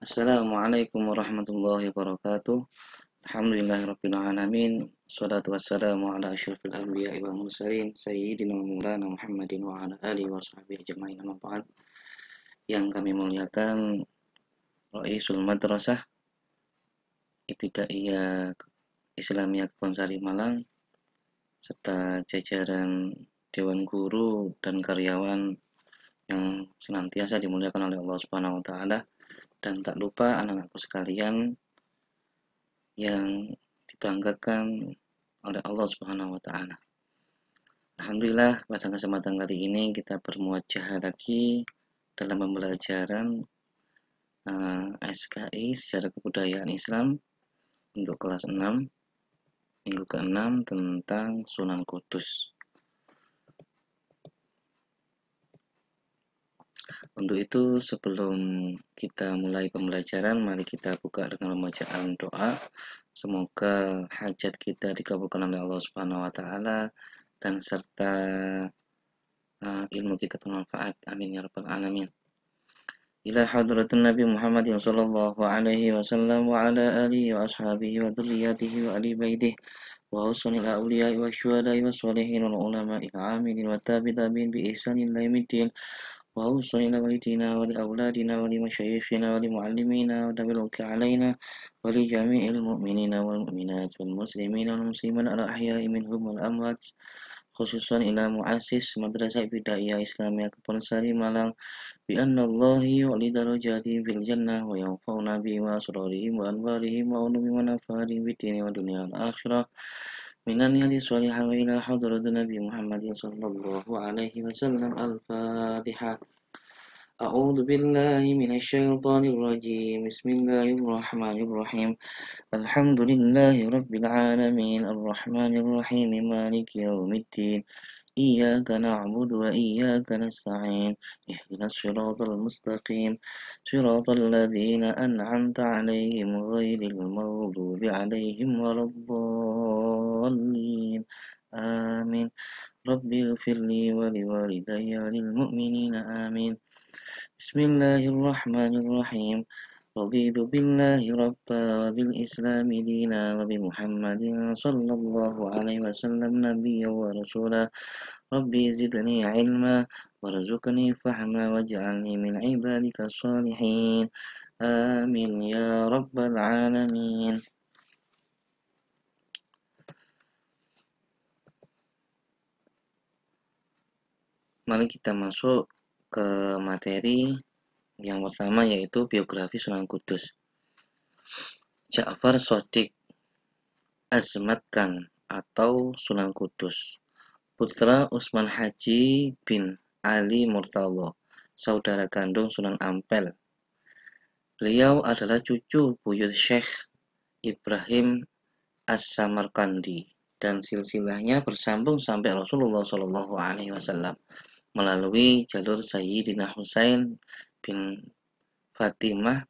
Assalamualaikum warahmatullahi wabarakatuh. alamin. Shalatu wassalamu ala asyrafil anbiya wal mursalin sayyidina wa maulana Muhammadin wa ala alihi wa ajma'in Yang kami muliakan Raisul Madrasah Ibtidaiyah Islamiyah Kebonsari Malang serta jajaran dewan guru dan karyawan yang senantiasa dimuliakan oleh Allah Subhanahu wa taala dan tak lupa anak-anakku sekalian yang dibanggakan oleh Allah Subhanahu wa taala. Alhamdulillah pada kesempatan kali ini kita bermuajah lagi dalam pembelajaran uh, eh, SKI secara Kebudayaan Islam untuk kelas 6 minggu ke-6 tentang Sunan Kudus. Untuk itu, sebelum kita mulai pembelajaran, mari kita buka dengan pembacaan doa. Semoga hajat kita dikabulkan oleh Allah Subhanahu wa taala dan serta uh, ilmu kita bermanfaat. Amin ya rabbal alamin. إلى حضرة النبي محمد صلى الله عليه وسلم وعلى آله وأصحابه وذرياته وآل بيته وحسن الأولياء والشهداء والصالحين والعلماء العاملين والتابعين بإحسان إلى يوم الدين وأوصينا والدينا ولأولادنا ولمشايخنا ولمعلمينا ودمرك علينا ولجميع المؤمنين والمؤمنات والمسلمين والمسلمين الأحياء منهم والأموات khususan ila muasis madrasah bidayah Islamiyah Keponsari Malang bi annallahi wa lidaru jatim fil jannah wa yanfa'una bi ma surarihim wa anwarihim wa unumi akhirah من أن الهدي صالحا وإلى حضرة النبي محمد صلى الله عليه وسلم الفاتحة أعوذ بالله من الشيطان الرجيم بسم الله الرحمن الرحيم الحمد لله رب العالمين الرحمن الرحيم مالك يوم الدين إياك نعبد وإياك نستعين اهدنا الصراط المستقيم صراط الذين أنعمت عليهم غير المغضوب عليهم ولا الضالين آمين رب اغفر لي ولوالدي وللمؤمنين آمين بسم الله الرحمن الرحيم رضيت بالله ربا وبالإسلام دينا وبمحمد صلى الله عليه وسلم نبيا ورسولا ربي زدني علما وارزقني فهما واجعلني من عبادك الصالحين آمين يا رب العالمين Mari kita masuk ke materi yang pertama yaitu biografi Sunan Kudus. Ja'far Sodik Azmat Khan atau Sunan Kudus. Putra Usman Haji bin Ali Murtalo, saudara kandung Sunan Ampel. Beliau adalah cucu buyut Syekh Ibrahim As-Samarkandi dan silsilahnya bersambung sampai Rasulullah Shallallahu alaihi wasallam melalui jalur Sayyidina Husain bin Fatimah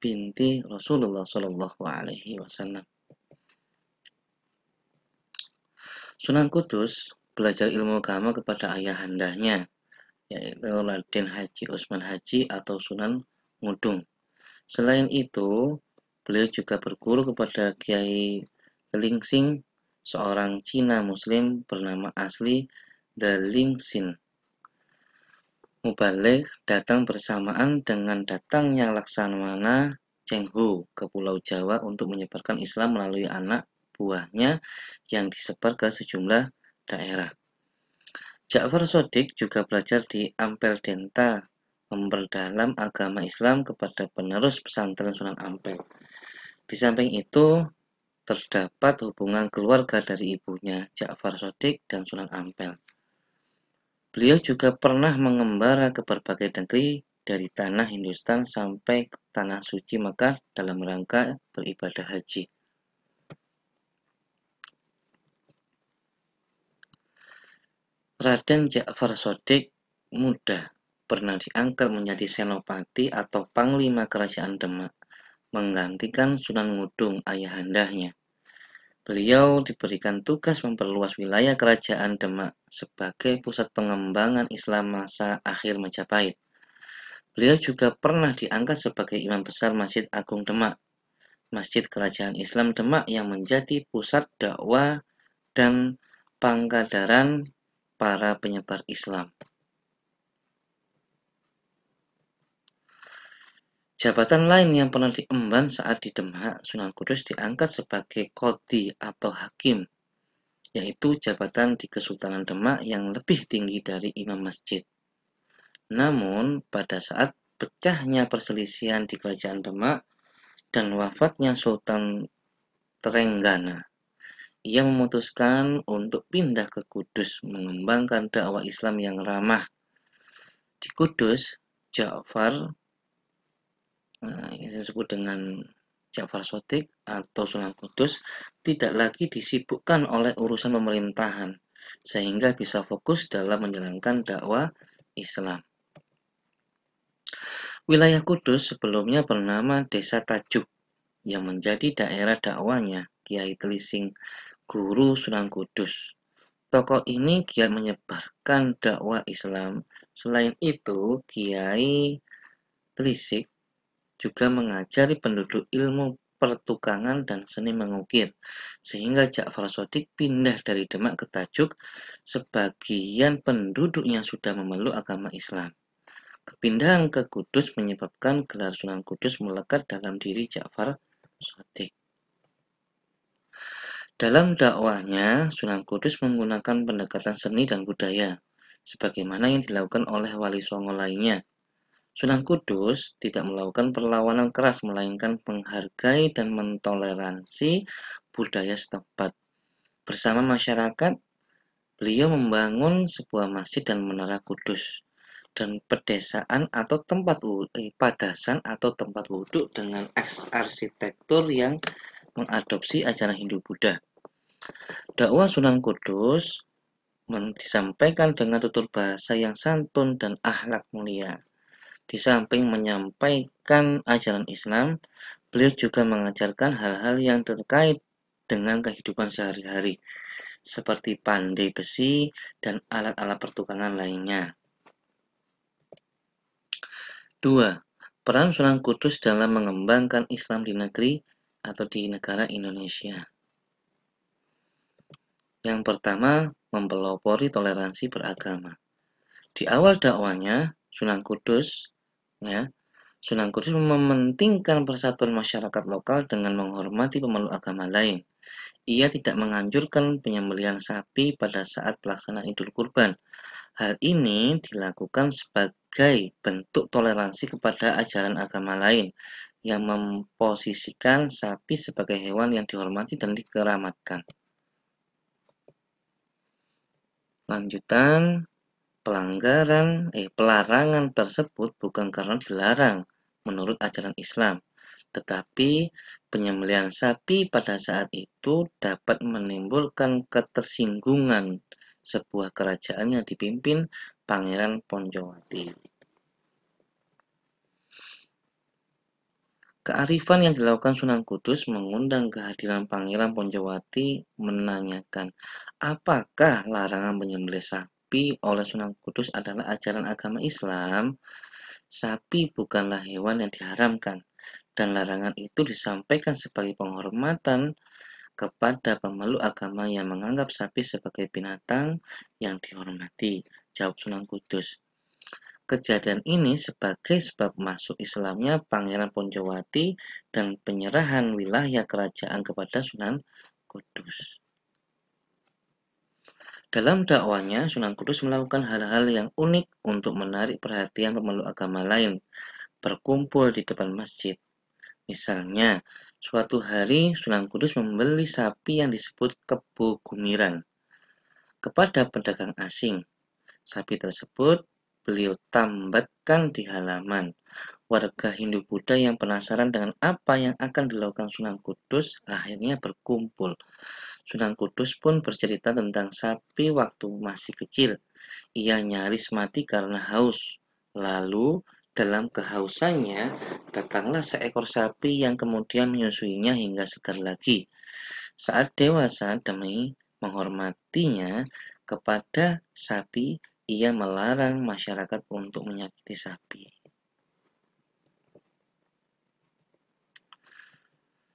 binti Rasulullah Shallallahu Alaihi Wasallam. Sunan Kudus belajar ilmu agama kepada ayahandanya, yaitu Raden Haji Usman Haji atau Sunan Ngudung. Selain itu, beliau juga berguru kepada Kiai Lingsing, seorang Cina Muslim bernama asli The Lingsing. Mubalik datang bersamaan dengan datangnya Laksamana Cengho ke Pulau Jawa untuk menyebarkan Islam melalui anak buahnya yang disebar ke sejumlah daerah. Ja'far Sodik juga belajar di Ampel Denta memperdalam agama Islam kepada penerus pesantren Sunan Ampel. Di samping itu, terdapat hubungan keluarga dari ibunya Ja'far Sodik dan Sunan Ampel. Beliau juga pernah mengembara ke berbagai negeri dari tanah Hindustan sampai ke tanah suci Mekah dalam rangka beribadah haji. Raden Ja'far Sodik muda pernah diangkat menjadi senopati atau panglima kerajaan Demak, menggantikan Sunan Ngudung ayahandanya. Beliau diberikan tugas memperluas wilayah kerajaan Demak sebagai pusat pengembangan Islam masa akhir Majapahit. Beliau juga pernah diangkat sebagai imam besar Masjid Agung Demak, Masjid Kerajaan Islam Demak yang menjadi pusat dakwah dan pangkadaran para penyebar Islam. Jabatan lain yang pernah diemban saat di Demak, Sunan Kudus diangkat sebagai kodi atau hakim, yaitu jabatan di Kesultanan Demak yang lebih tinggi dari imam masjid. Namun, pada saat pecahnya perselisihan di Kerajaan Demak dan wafatnya Sultan Terenggana, ia memutuskan untuk pindah ke Kudus mengembangkan dakwah Islam yang ramah. Di Kudus, Ja'far Nah, yang disebut dengan Jafar Sotik atau Sunan Kudus tidak lagi disibukkan oleh urusan pemerintahan sehingga bisa fokus dalam menjalankan dakwah Islam. Wilayah Kudus sebelumnya bernama Desa Tajuk yang menjadi daerah dakwanya Kiai Telising, guru Sunan Kudus. Tokoh ini kian menyebarkan dakwah Islam. Selain itu, Kiai Telising juga mengajari penduduk ilmu pertukangan dan seni mengukir, sehingga Ja'far Sodik pindah dari Demak ke Tajuk, sebagian penduduknya sudah memeluk agama Islam. Kepindahan ke Kudus menyebabkan gelar Sunan Kudus melekat dalam diri Ja'far Sodik. Dalam dakwahnya, Sunan Kudus menggunakan pendekatan seni dan budaya, sebagaimana yang dilakukan oleh wali songo lainnya, Sunan Kudus tidak melakukan perlawanan keras, melainkan menghargai dan mentoleransi budaya setempat. Bersama masyarakat, beliau membangun sebuah masjid dan menara kudus, dan pedesaan atau tempat eh, padasan atau tempat wudhu dengan arsitektur yang mengadopsi ajaran Hindu-Buddha. Dakwah Sunan Kudus disampaikan dengan tutur bahasa yang santun dan akhlak mulia di samping menyampaikan ajaran Islam, beliau juga mengajarkan hal-hal yang terkait dengan kehidupan sehari-hari, seperti pandai besi dan alat-alat pertukangan lainnya. 2. Peran Sunan Kudus dalam mengembangkan Islam di negeri atau di negara Indonesia. Yang pertama, mempelopori toleransi beragama. Di awal dakwanya, Sunan Kudus ya. Sunan Kudus mementingkan persatuan masyarakat lokal dengan menghormati pemeluk agama lain. Ia tidak menganjurkan penyembelihan sapi pada saat pelaksanaan Idul Kurban. Hal ini dilakukan sebagai bentuk toleransi kepada ajaran agama lain yang memposisikan sapi sebagai hewan yang dihormati dan dikeramatkan. Lanjutan Pelanggaran, eh, pelarangan tersebut bukan karena dilarang menurut ajaran Islam, tetapi penyembelian sapi pada saat itu dapat menimbulkan ketersinggungan sebuah kerajaan yang dipimpin Pangeran Ponjowati. Kearifan yang dilakukan Sunan Kudus mengundang kehadiran Pangeran Ponjowati menanyakan, apakah larangan menyembelih sapi sapi oleh Sunan Kudus adalah ajaran agama Islam. Sapi bukanlah hewan yang diharamkan, dan larangan itu disampaikan sebagai penghormatan kepada pemeluk agama yang menganggap sapi sebagai binatang yang dihormati. Jawab Sunan Kudus. Kejadian ini sebagai sebab masuk Islamnya Pangeran Ponjowati dan penyerahan wilayah kerajaan kepada Sunan Kudus. Dalam dakwanya, Sunan Kudus melakukan hal-hal yang unik untuk menarik perhatian pemeluk agama lain, berkumpul di depan masjid. Misalnya, suatu hari Sunan Kudus membeli sapi yang disebut kebo kumiran kepada pedagang asing. Sapi tersebut beliau tambatkan di halaman. Warga Hindu Buddha yang penasaran dengan apa yang akan dilakukan Sunan Kudus akhirnya berkumpul. Sunan Kudus pun bercerita tentang sapi waktu masih kecil. Ia nyaris mati karena haus. Lalu, dalam kehausannya, datanglah seekor sapi yang kemudian menyusuinya hingga segar lagi. Saat dewasa demi menghormatinya kepada sapi, ia melarang masyarakat untuk menyakiti sapi.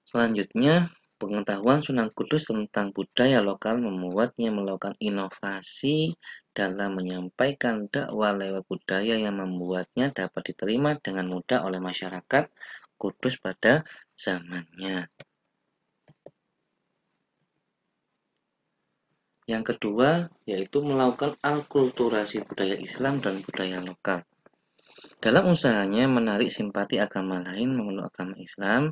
Selanjutnya, Pengetahuan Sunan Kudus tentang budaya lokal membuatnya melakukan inovasi dalam menyampaikan dakwah lewat budaya yang membuatnya dapat diterima dengan mudah oleh masyarakat Kudus pada zamannya. Yang kedua, yaitu melakukan alkulturasi budaya Islam dan budaya lokal. Dalam usahanya menarik simpati agama lain memeluk agama Islam,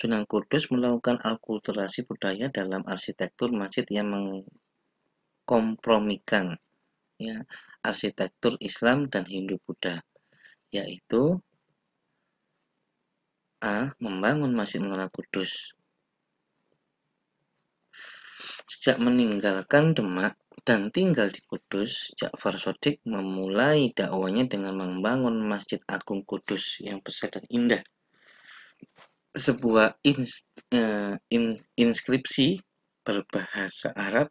Sunan Kudus melakukan akulturasi budaya dalam arsitektur masjid yang mengkompromikan ya, arsitektur Islam dan Hindu Buddha, yaitu A. Membangun Masjid Menara Kudus Sejak meninggalkan Demak dan tinggal di Kudus, Ja'far Sodik memulai dakwanya dengan membangun Masjid Agung Kudus yang besar dan indah sebuah ins, uh, in, inskripsi berbahasa Arab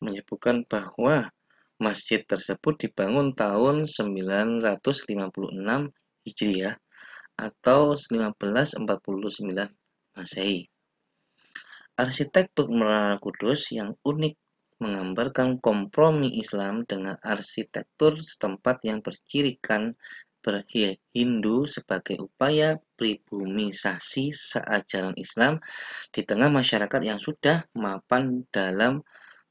menyebutkan bahwa masjid tersebut dibangun tahun 956 Hijriah atau 1549 Masehi. Arsitektur Menara Kudus yang unik menggambarkan kompromi Islam dengan arsitektur setempat yang bercirikan Hindu sebagai upaya pribumisasi seajaran Islam di tengah masyarakat yang sudah mapan dalam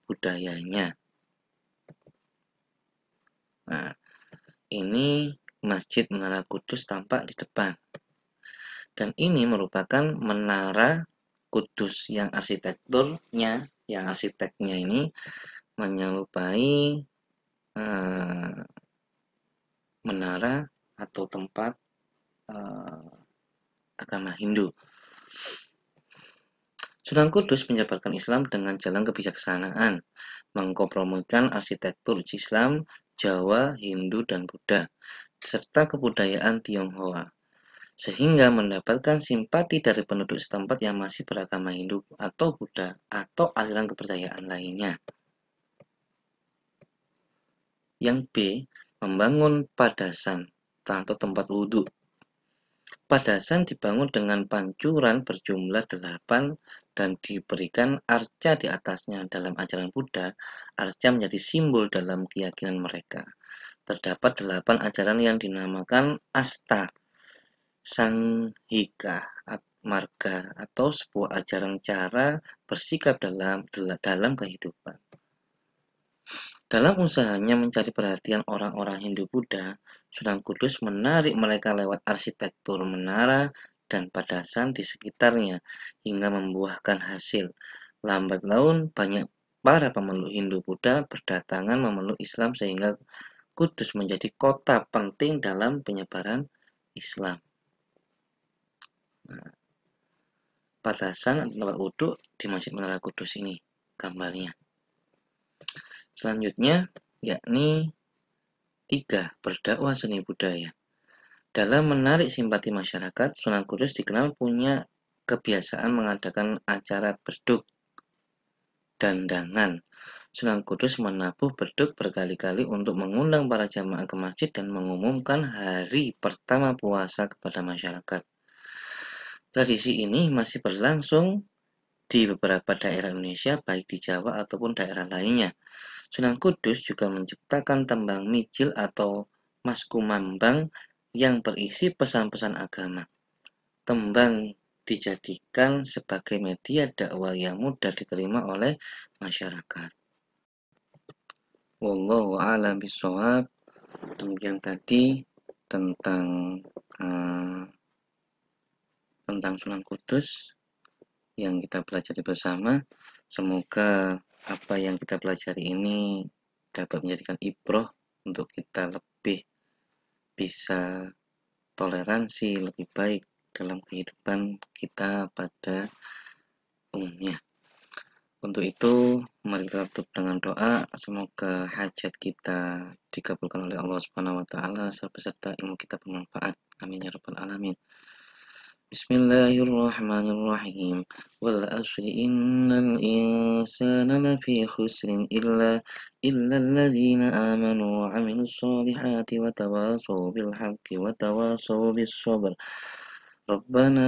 budayanya. Nah, ini Masjid Menara Kudus tampak di depan. Dan ini merupakan menara kudus yang arsitekturnya, yang arsiteknya ini menyerupai uh, menara atau tempat uh, agama Hindu. Sunan Kudus menyebarkan Islam dengan jalan kebijaksanaan, mengkompromikan arsitektur Islam, Jawa, Hindu, dan Buddha, serta kebudayaan Tionghoa, sehingga mendapatkan simpati dari penduduk setempat yang masih beragama Hindu atau Buddha atau aliran kepercayaan lainnya. Yang B, membangun padasan atau tempat wudhu. Padasan dibangun dengan pancuran berjumlah delapan dan diberikan arca di atasnya. Dalam ajaran Buddha, arca menjadi simbol dalam keyakinan mereka. Terdapat delapan ajaran yang dinamakan asta, sanghika, marga, atau sebuah ajaran cara bersikap dalam dalam kehidupan. Dalam usahanya mencari perhatian orang-orang Hindu-Buddha, Sunan Kudus menarik mereka lewat arsitektur menara dan padasan di sekitarnya hingga membuahkan hasil. Lambat laun banyak para pemeluk Hindu-Buddha berdatangan memeluk Islam sehingga Kudus menjadi kota penting dalam penyebaran Islam. padasan nah, tempat wudhu di Masjid Menara Kudus ini gambarnya. Selanjutnya, yakni tiga Berdakwah seni budaya. Dalam menarik simpati masyarakat, Sunan Kudus dikenal punya kebiasaan mengadakan acara beduk dangan Sunan Kudus menabuh berduk berkali-kali untuk mengundang para jamaah ke masjid dan mengumumkan hari pertama puasa kepada masyarakat. Tradisi ini masih berlangsung di beberapa daerah Indonesia baik di Jawa ataupun daerah lainnya. Sunan Kudus juga menciptakan tembang mijil atau maskumambang yang berisi pesan-pesan agama. Tembang dijadikan sebagai media dakwah yang mudah diterima oleh masyarakat. Wallahu a'lam bishawab. Demikian tadi tentang uh, tentang Sunan Kudus yang kita pelajari bersama. Semoga apa yang kita pelajari ini dapat menjadikan ibroh untuk kita lebih bisa toleransi lebih baik dalam kehidupan kita pada umumnya. Untuk itu, mari kita tutup dengan doa. Semoga hajat kita dikabulkan oleh Allah Subhanahu wa taala serta ilmu kita bermanfaat. Amin ya rabbal alamin. بسم الله الرحمن الرحيم والعصر إن الإنسان لفي خسر إلا إلا الذين آمنوا وعملوا الصالحات وتواصوا بالحق وتواصوا بالصبر ربنا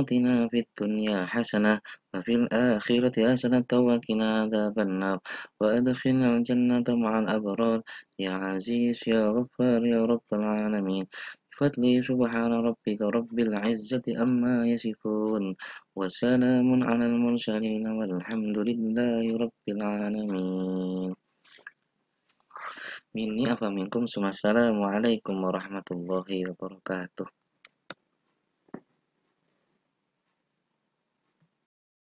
آتنا في الدنيا حسنة وفي الآخرة حسنة وقنا عذاب النار وأدخلنا الجنة مع الأبرار يا عزيز يا غفار يا رب العالمين fadli subhana rabbika rabbil izzati amma yasifun wasalamun alal mursalin walhamdulillahi rabbil alamin minni afa minkum assalamu warahmatullahi wabarakatuh